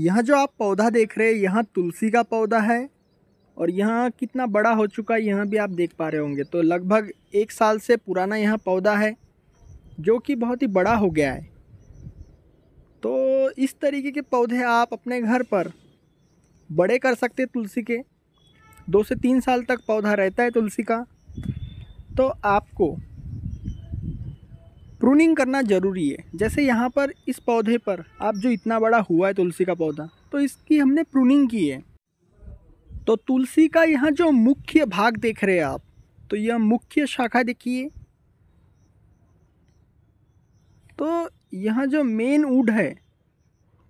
यहाँ जो आप पौधा देख रहे हैं यहाँ तुलसी का पौधा है और यहाँ कितना बड़ा हो चुका है यहाँ भी आप देख पा रहे होंगे तो लगभग एक साल से पुराना यहाँ पौधा है जो कि बहुत ही बड़ा हो गया है तो इस तरीके के पौधे आप अपने घर पर बड़े कर सकते तुलसी के दो से तीन साल तक पौधा रहता है तुलसी का तो आपको प्रूनिंग करना ज़रूरी है जैसे यहाँ पर इस पौधे पर आप जो इतना बड़ा हुआ है तुलसी का पौधा तो इसकी हमने प्रूनिंग की है तो तुलसी का यहाँ जो मुख्य भाग देख रहे हैं आप तो यह मुख्य शाखा देखिए तो यहाँ जो मेन ऊड है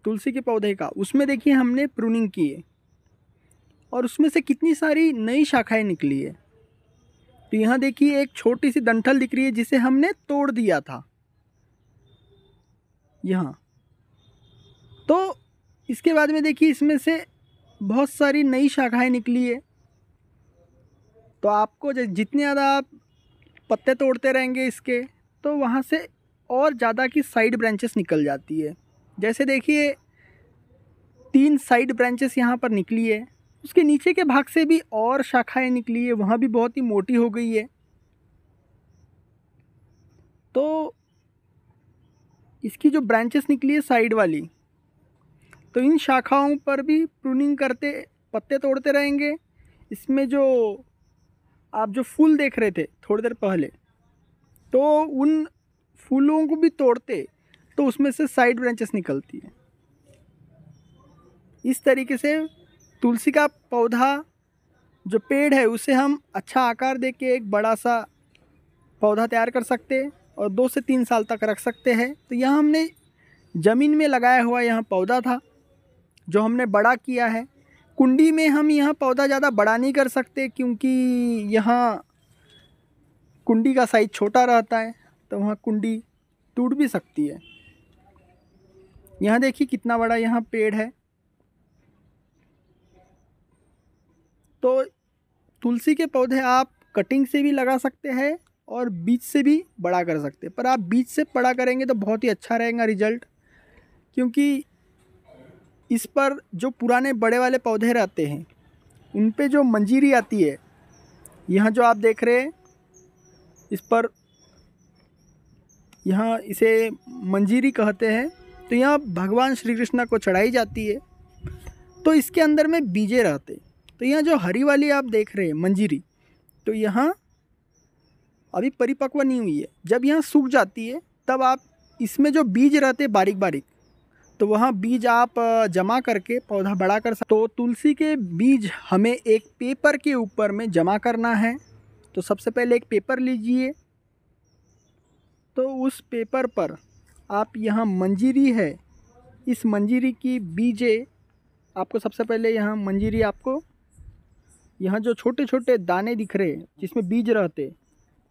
तुलसी के पौधे का उसमें देखिए हमने प्रूनिंग की है और उसमें से कितनी सारी नई शाखाएं निकली है तो यहाँ देखिए एक छोटी सी डंठल दिख रही है जिसे हमने तोड़ दिया था यहाँ तो इसके बाद में देखिए इसमें से बहुत सारी नई शाखाएं निकली है तो आपको जितने ज़्यादा आप पत्ते तोड़ते रहेंगे इसके तो वहाँ से और ज़्यादा की साइड ब्रांचेस निकल जाती है जैसे देखिए तीन साइड ब्रांचेस यहाँ पर निकली है उसके नीचे के भाग से भी और शाखाएं निकली है वहाँ भी बहुत ही मोटी हो गई है तो इसकी जो ब्रांचेस निकली है साइड वाली तो इन शाखाओं पर भी प्रूनिंग करते पत्ते तोड़ते रहेंगे इसमें जो आप जो फूल देख रहे थे थोड़ी देर पहले तो उन फूलों को भी तोड़ते तो उसमें से साइड ब्रांचेस निकलती है इस तरीके से तुलसी का पौधा जो पेड़ है उसे हम अच्छा आकार दे के एक बड़ा सा पौधा तैयार कर सकते हैं और दो से तीन साल तक रख सकते हैं तो यह हमने ज़मीन में लगाया हुआ यह पौधा था जो हमने बड़ा किया है कुंडी में हम यह पौधा ज़्यादा बड़ा नहीं कर सकते क्योंकि यहाँ कुंडी का साइज़ छोटा रहता है तो वहाँ कुंडी टूट भी सकती है यहाँ देखिए कितना बड़ा यहाँ पेड़ है तो तुलसी के पौधे आप कटिंग से भी लगा सकते हैं और बीज से भी बड़ा कर सकते हैं पर आप बीज से बड़ा करेंगे तो बहुत ही अच्छा रहेगा रिजल्ट क्योंकि इस पर जो पुराने बड़े वाले पौधे रहते हैं उन पे जो मंजीरी आती है यहाँ जो आप देख रहे हैं इस पर यहाँ इसे मंजीरी कहते हैं तो यहाँ भगवान श्री कृष्ण को चढ़ाई जाती है तो इसके अंदर में बीजे रहते हैं तो यहाँ जो हरी वाली आप देख रहे हैं मंजीरी तो यहाँ अभी परिपक्व नहीं हुई है जब यहाँ सूख जाती है तब आप इसमें जो बीज रहते बारीक बारीक तो वहाँ बीज आप जमा करके पौधा बड़ा कर सकते तो तुलसी के बीज हमें एक पेपर के ऊपर में जमा करना है तो सबसे पहले एक पेपर लीजिए तो उस पेपर पर आप यहाँ मंजीरी है इस मंजीरी की बीजे आपको सबसे पहले यहाँ मंजीरी आपको यहाँ जो छोटे छोटे दाने दिख रहे हैं जिसमें बीज रहते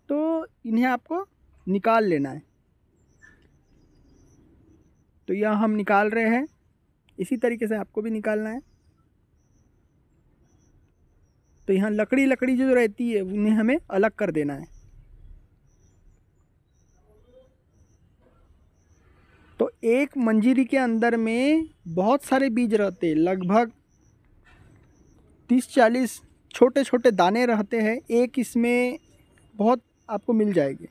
तो इन्हें आपको निकाल लेना है तो यह हम निकाल रहे हैं इसी तरीके से आपको भी निकालना है तो यहाँ लकड़ी लकड़ी जो रहती है उन्हें हमें अलग कर देना है तो एक मंजरी के अंदर में बहुत सारे बीज रहते लगभग तीस चालीस छोटे छोटे दाने रहते हैं एक इसमें बहुत आपको मिल जाएगी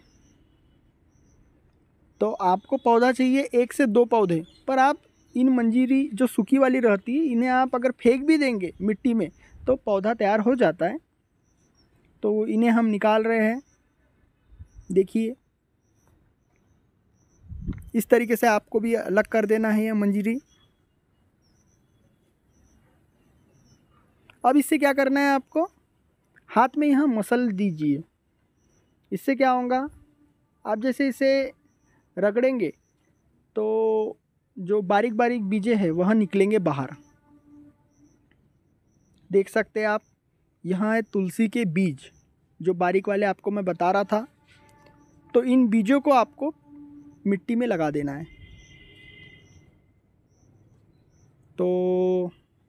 तो आपको पौधा चाहिए एक से दो पौधे पर आप इन मंजीरी जो सूखी वाली रहती है इन्हें आप अगर फेंक भी देंगे मिट्टी में तो पौधा तैयार हो जाता है तो इन्हें हम निकाल रहे हैं देखिए इस तरीके से आपको भी अलग कर देना है यह मंजीरी अब इससे क्या करना है आपको हाथ में यहाँ मसल दीजिए इससे क्या होगा आप जैसे इसे रगड़ेंगे तो जो बारीक बारीक बीजे हैं वह निकलेंगे बाहर देख सकते हैं आप यहाँ है तुलसी के बीज जो बारीक वाले आपको मैं बता रहा था तो इन बीजों को आपको मिट्टी में लगा देना है तो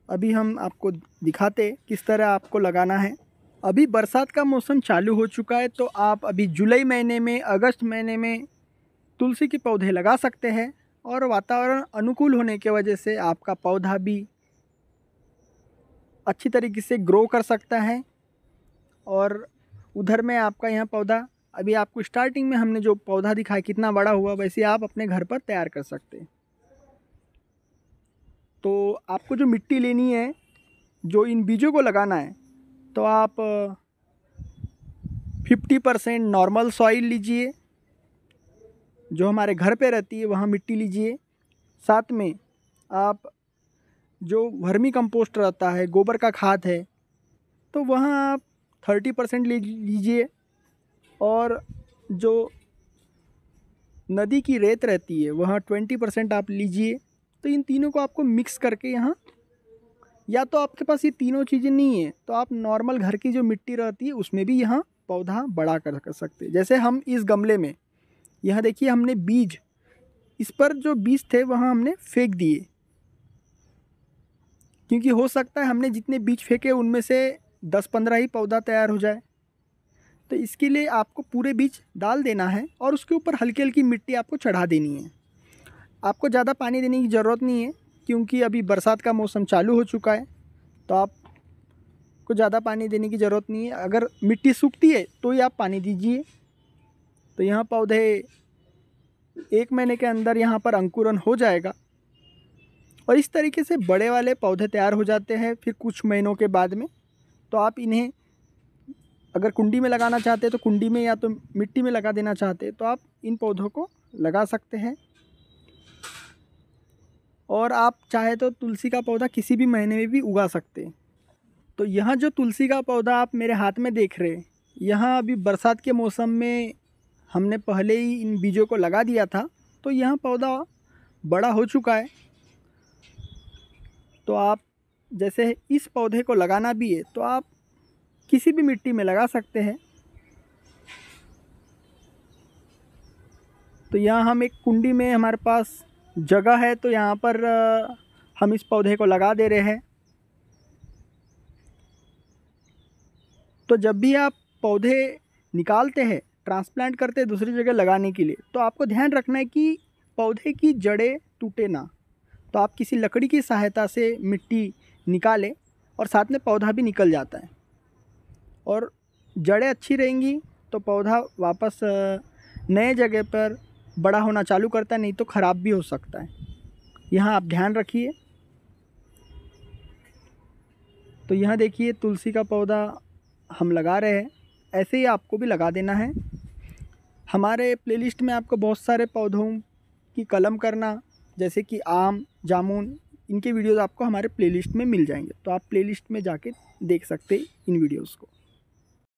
अभी हम आपको दिखाते किस तरह आपको लगाना है अभी बरसात का मौसम चालू हो चुका है तो आप अभी जुलाई महीने में अगस्त महीने में तुलसी के पौधे लगा सकते हैं और वातावरण अनुकूल होने के वजह से आपका पौधा भी अच्छी तरीके से ग्रो कर सकता है और उधर में आपका यह पौधा अभी आपको स्टार्टिंग में हमने जो पौधा दिखाया कितना बड़ा हुआ वैसे आप अपने घर पर तैयार कर सकते हैं तो आपको जो मिट्टी लेनी है जो इन बीजों को लगाना है तो आप फिफ्टी परसेंट नॉर्मल सॉइल लीजिए जो हमारे घर पे रहती है वहाँ मिट्टी लीजिए साथ में आप जो वर्मी कंपोस्ट रहता है गोबर का खाद है तो वहाँ आप थर्टी परसेंट लीजिए और जो नदी की रेत रहती है वहाँ ट्वेंटी परसेंट आप लीजिए तो इन तीनों को आपको मिक्स करके यहाँ या तो आपके पास ये तीनों चीज़ें नहीं है तो आप नॉर्मल घर की जो मिट्टी रहती है उसमें भी यहाँ पौधा बड़ा कर सकते हैं जैसे हम इस गमले में यहाँ देखिए हमने बीज इस पर जो बीज थे वहाँ हमने फेंक दिए क्योंकि हो सकता है हमने जितने बीज फेंके उनमें से दस पंद्रह ही पौधा तैयार हो जाए तो इसके लिए आपको पूरे बीज डाल देना है और उसके ऊपर हल्की हल्की मिट्टी आपको चढ़ा देनी है आपको ज़्यादा पानी देने की ज़रूरत नहीं है क्योंकि अभी बरसात का मौसम चालू हो चुका है तो आप को ज़्यादा पानी देने की ज़रूरत नहीं है अगर मिट्टी सूखती है तो ही आप पानी दीजिए तो यहाँ पौधे एक महीने के अंदर यहाँ पर अंकुरन हो जाएगा और इस तरीके से बड़े वाले पौधे तैयार हो जाते हैं फिर कुछ महीनों के बाद में तो आप इन्हें अगर कुंडी में लगाना चाहते हैं तो कुंडी में या तो मिट्टी में लगा देना चाहते हैं तो आप इन पौधों को लगा सकते हैं और आप चाहे तो तुलसी का पौधा किसी भी महीने में भी उगा सकते तो यहाँ जो तुलसी का पौधा आप मेरे हाथ में देख रहे हैं यहाँ अभी बरसात के मौसम में हमने पहले ही इन बीजों को लगा दिया था तो यह पौधा बड़ा हो चुका है तो आप जैसे इस पौधे को लगाना भी है तो आप किसी भी मिट्टी में लगा सकते हैं तो यहाँ हम एक कुंडी में हमारे पास जगह है तो यहाँ पर हम इस पौधे को लगा दे रहे हैं तो जब भी आप पौधे निकालते हैं ट्रांसप्लांट करते हैं दूसरी जगह लगाने के लिए तो आपको ध्यान रखना है कि पौधे की जड़ें टूटे ना तो आप किसी लकड़ी की सहायता से मिट्टी निकालें और साथ में पौधा भी निकल जाता है और जड़ें अच्छी रहेंगी तो पौधा वापस नए जगह पर बड़ा होना चालू करता है नहीं तो ख़राब भी हो सकता है यहाँ आप ध्यान रखिए तो यहाँ देखिए तुलसी का पौधा हम लगा रहे हैं ऐसे ही आपको भी लगा देना है हमारे प्लेलिस्ट में आपको बहुत सारे पौधों की कलम करना जैसे कि आम जामुन इनके वीडियोस आपको हमारे प्लेलिस्ट में मिल जाएंगे तो आप प्लेलिस्ट में जाके देख सकते हैं इन वीडियोस को